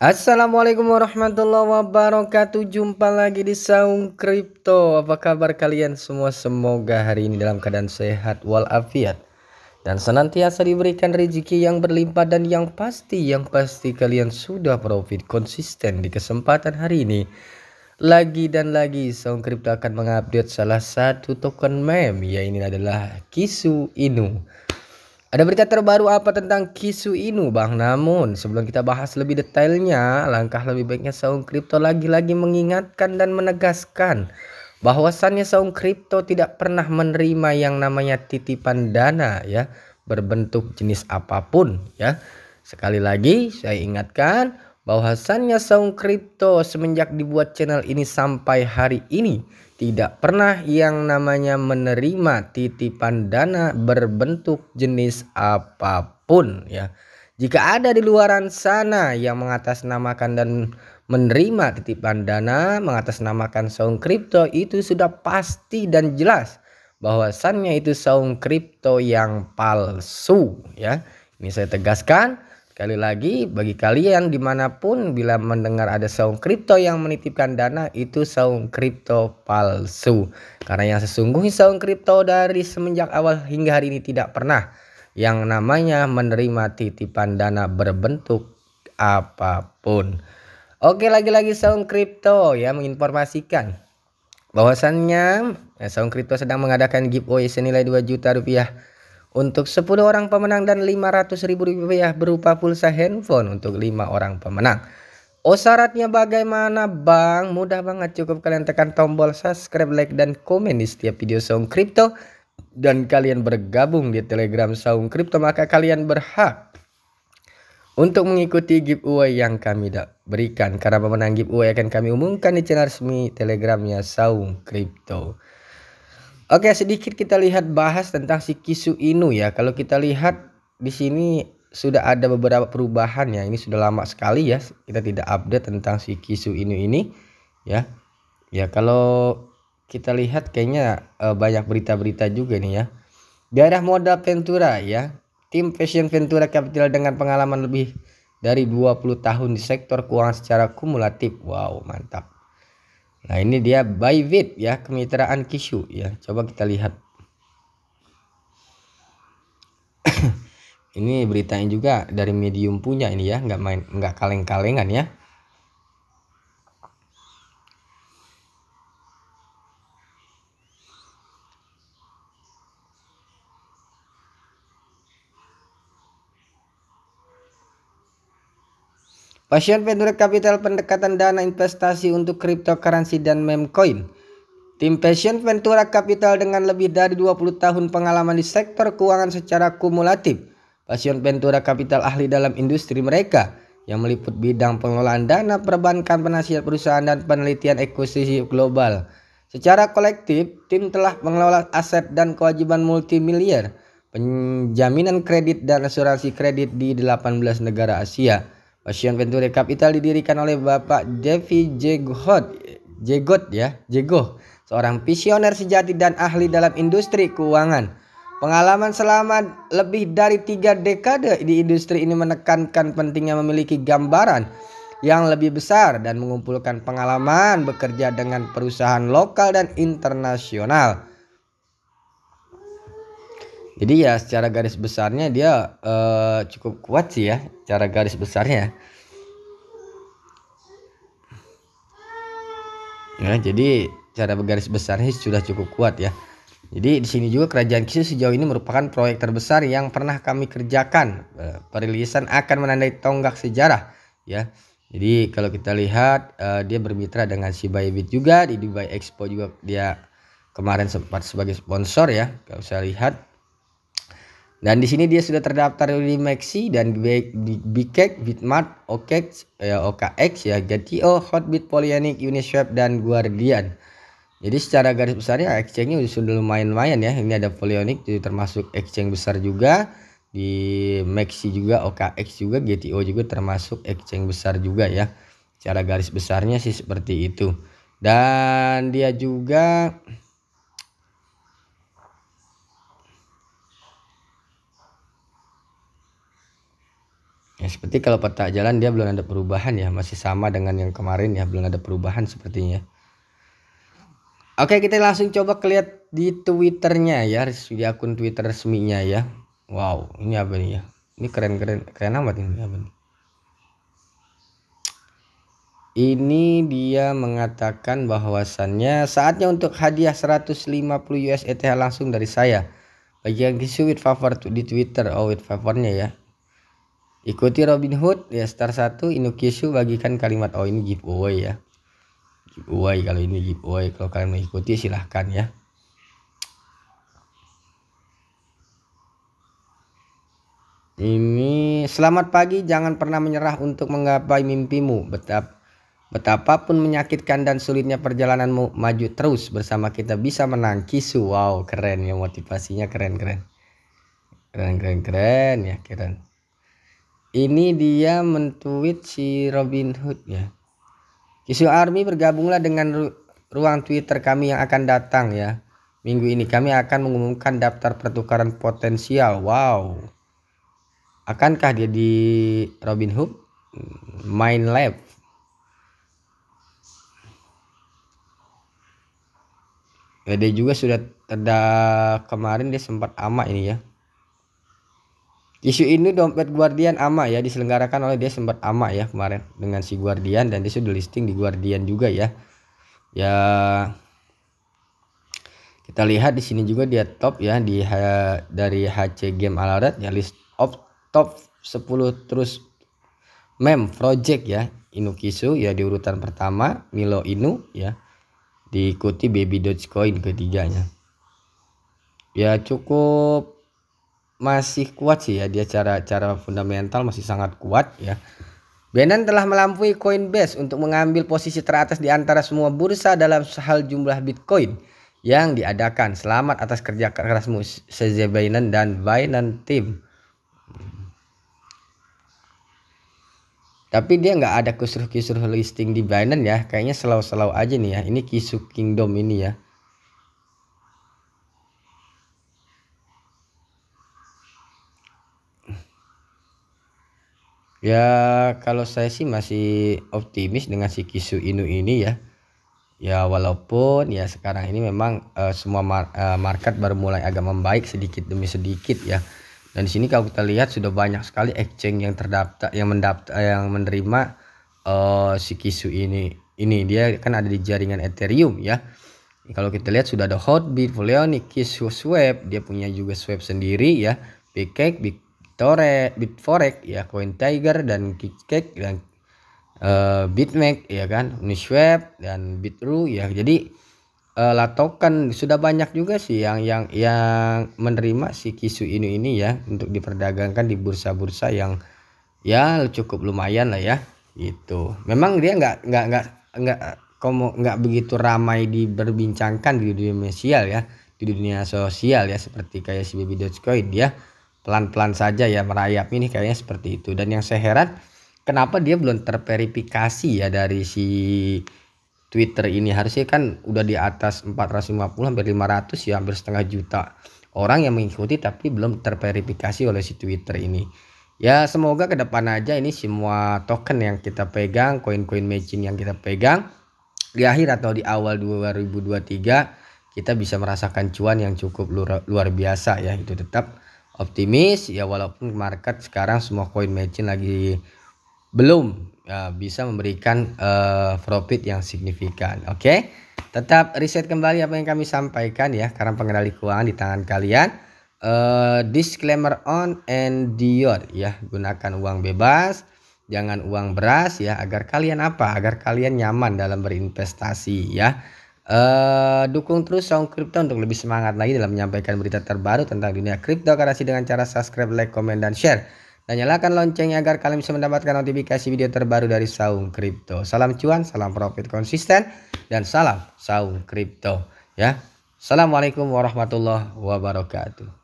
Assalamualaikum warahmatullahi wabarakatuh Jumpa lagi di Saung Crypto. Apa kabar kalian semua Semoga hari ini dalam keadaan sehat walafiat Dan senantiasa diberikan rezeki yang berlimpah Dan yang pasti Yang pasti kalian sudah profit konsisten Di kesempatan hari ini Lagi dan lagi Saung Crypto akan mengupdate salah satu token meme Yaitu ini adalah Kisu Inu ada berita terbaru apa tentang Kisu Inu Bang? Namun sebelum kita bahas lebih detailnya, langkah lebih baiknya Saung Kripto lagi-lagi mengingatkan dan menegaskan bahwasannya Saung Kripto tidak pernah menerima yang namanya titipan dana ya berbentuk jenis apapun ya. Sekali lagi saya ingatkan bahwasannya Saung Kripto semenjak dibuat channel ini sampai hari ini tidak pernah yang namanya menerima titipan dana berbentuk jenis apapun ya. Jika ada di luaran sana yang mengatasnamakan dan menerima titipan dana mengatasnamakan Saung Kripto itu sudah pasti dan jelas bahwasannya itu Saung Kripto yang palsu ya. Ini saya tegaskan Sekali lagi, bagi kalian dimanapun bila mendengar ada saung kripto yang menitipkan dana, itu saung kripto palsu. Karena yang sesungguhnya saung kripto dari semenjak awal hingga hari ini tidak pernah yang namanya menerima titipan dana berbentuk apapun. Oke lagi-lagi saung kripto ya menginformasikan bahwasannya eh, saung kripto sedang mengadakan giveaway senilai 2 juta rupiah untuk 10 orang pemenang dan 500 ribu rupiah berupa pulsa handphone untuk 5 orang pemenang. Oh syaratnya bagaimana bang? Mudah banget cukup kalian tekan tombol subscribe, like, dan komen di setiap video Saung Kripto. Dan kalian bergabung di telegram Saung Kripto maka kalian berhak untuk mengikuti giveaway yang kami berikan. Karena pemenang giveaway akan kami umumkan di channel resmi telegramnya Saung Kripto. Oke, sedikit kita lihat bahas tentang si Kisu Inu ya. Kalau kita lihat di sini sudah ada beberapa perubahan ya. Ini sudah lama sekali ya kita tidak update tentang si Kisu Inu ini ya. Ya, kalau kita lihat kayaknya e, banyak berita-berita juga nih ya. Daerah modal Ventura ya. Tim Fashion Ventura Capital dengan pengalaman lebih dari 20 tahun di sektor keuangan secara kumulatif. Wow, mantap. Nah ini dia Bybit ya kemitraan Kishu ya. Coba kita lihat. ini beritain juga dari medium punya ini ya, nggak main nggak kaleng-kalengan ya. Passion Venture Capital pendekatan dana investasi untuk cryptocurrency dan memecoin. Tim Passion Ventura Capital dengan lebih dari 20 tahun pengalaman di sektor keuangan secara kumulatif. Passion Ventura Capital ahli dalam industri mereka yang meliput bidang pengelolaan dana perbankan penasihat perusahaan dan penelitian ekosistem global. Secara kolektif, tim telah mengelola aset dan kewajiban multimiliar, penjaminan kredit dan asuransi kredit di 18 negara Asia. Ocean Venture Capital didirikan oleh Bapak Devi Jegot, Jegot ya, Jegoh, seorang visioner sejati dan ahli dalam industri keuangan. Pengalaman selama lebih dari tiga dekade di industri ini menekankan pentingnya memiliki gambaran yang lebih besar dan mengumpulkan pengalaman bekerja dengan perusahaan lokal dan internasional jadi ya secara garis besarnya dia uh, cukup kuat sih ya cara garis besarnya ya jadi cara garis besarnya sudah cukup kuat ya jadi di sini juga kerajaan Kisih sejauh ini merupakan proyek terbesar yang pernah kami kerjakan. Eh, perilisan akan menandai tonggak sejarah, ya. Jadi kalau kita lihat uh, dia bermitra dengan si Bybit juga di Dubai Expo juga dia kemarin sempat sebagai sponsor ya. Kalau saya lihat dan di sini dia sudah terdaftar di Maxi dan Bikek, Bitmart, OKX, ya OKX ya, GTO, Hotbit, Polyanic, Uniswap dan Guardian. Jadi secara garis besarnya exchange-nya sudah lumayan-lumayan ya. Ini ada Polyonic jadi termasuk exchange besar juga di Maxi juga, OKX juga, GTO juga termasuk exchange besar juga ya. Cara garis besarnya sih seperti itu. Dan dia juga Ya, seperti kalau peta jalan dia belum ada perubahan ya, masih sama dengan yang kemarin ya, belum ada perubahan sepertinya. Oke, kita langsung coba lihat di Twitternya ya, di akun Twitter resminya ya. Wow, ini apa nih ya? Ini keren-keren, keren amat ini apa nih? Ini dia mengatakan bahwasannya saatnya untuk hadiah 150 US ETH langsung dari saya. Bagi yang disuit favor di Twitter, oh with favornya ya Ikuti Robin Hood ya star 1 inukisu bagikan kalimat oh ini giveaway ya. Giveaway kalau ini giveaway kalau kalian mengikuti silahkan ya. Ini selamat pagi, jangan pernah menyerah untuk menggapai mimpimu. Betap, betapapun menyakitkan dan sulitnya perjalananmu, maju terus bersama kita bisa menang. Kisu, wow, keren ya motivasinya keren keren, keren keren keren ya keren ini dia mentweet si Robin Hood ya Kisu Army bergabunglah dengan ruang Twitter kami yang akan datang ya minggu ini kami akan mengumumkan daftar pertukaran potensial wow akankah dia di Robin Hood Mind Lab ya, dia juga sudah ada kemarin dia sempat ama ini ya Isu ini dompet Guardian AMA ya diselenggarakan oleh dia sempat AMA ya kemarin dengan si Guardian dan dia sudah listing di Guardian juga ya. Ya kita lihat di sini juga dia top ya di dari HC Game Alert ya list of top 10 terus mem project ya Inukisu ya di urutan pertama Milo Inu ya diikuti Baby Dogecoin ketiganya. Ya cukup masih kuat sih ya dia cara cara fundamental masih sangat kuat ya. Binance telah melampaui Coinbase untuk mengambil posisi teratas di antara semua bursa dalam hal jumlah Bitcoin yang diadakan. Selamat atas kerja kerasmu CZ Binance dan Binance Team. Tapi dia nggak ada kisruh-kisruh listing di Binance ya. Kayaknya selau-selau aja nih ya. Ini kisuh Kingdom ini ya. Ya kalau saya sih masih optimis dengan si Kisu Inu ini ya. Ya walaupun ya sekarang ini memang uh, semua mar uh, market baru mulai agak membaik sedikit demi sedikit ya. Dan di sini kalau kita lihat sudah banyak sekali exchange yang terdaftar yang mendaftar eh, yang menerima uh, si Kisu ini. Ini dia kan ada di jaringan Ethereum ya kalau kita lihat sudah ada Hotbit, Voleonic, Kisu Swap, dia punya juga Swap sendiri ya, Big Bitore, Bitforex, ya Coin Tiger dan Kickcake dan uh, eh, Bitmax ya kan, Uniswap dan Bitru ya. Jadi uh, latokan sudah banyak juga sih yang yang yang menerima si Kisu ini ini ya untuk diperdagangkan di bursa-bursa yang ya cukup lumayan lah ya itu memang dia nggak nggak nggak nggak komo nggak begitu ramai diberbincangkan di dunia sosial ya di dunia sosial ya seperti kayak si baby dogecoin ya pelan-pelan saja ya merayap ini kayaknya seperti itu dan yang saya heran kenapa dia belum terverifikasi ya dari si Twitter ini harusnya kan udah di atas 450 hampir 500 ya hampir setengah juta orang yang mengikuti tapi belum terverifikasi oleh si Twitter ini ya semoga ke depan aja ini semua token yang kita pegang koin-koin matching yang kita pegang di akhir atau di awal 2023 kita bisa merasakan cuan yang cukup luar, luar biasa ya itu tetap optimis ya walaupun market sekarang semua coin matching lagi belum ya, bisa memberikan uh, profit yang signifikan oke okay? tetap riset kembali apa yang kami sampaikan ya karena pengendali keuangan di tangan kalian uh, disclaimer on and dior ya gunakan uang bebas jangan uang beras ya agar kalian apa agar kalian nyaman dalam berinvestasi ya Uh, dukung terus Sound Crypto untuk lebih semangat lagi dalam menyampaikan berita terbaru tentang dunia kripto cryptocurrency dengan cara subscribe, like, komen, dan share. Dan nyalakan loncengnya agar kalian bisa mendapatkan notifikasi video terbaru dari Saung Crypto. Salam cuan, salam profit konsisten, dan salam Saung Crypto. Ya, Assalamualaikum warahmatullahi wabarakatuh.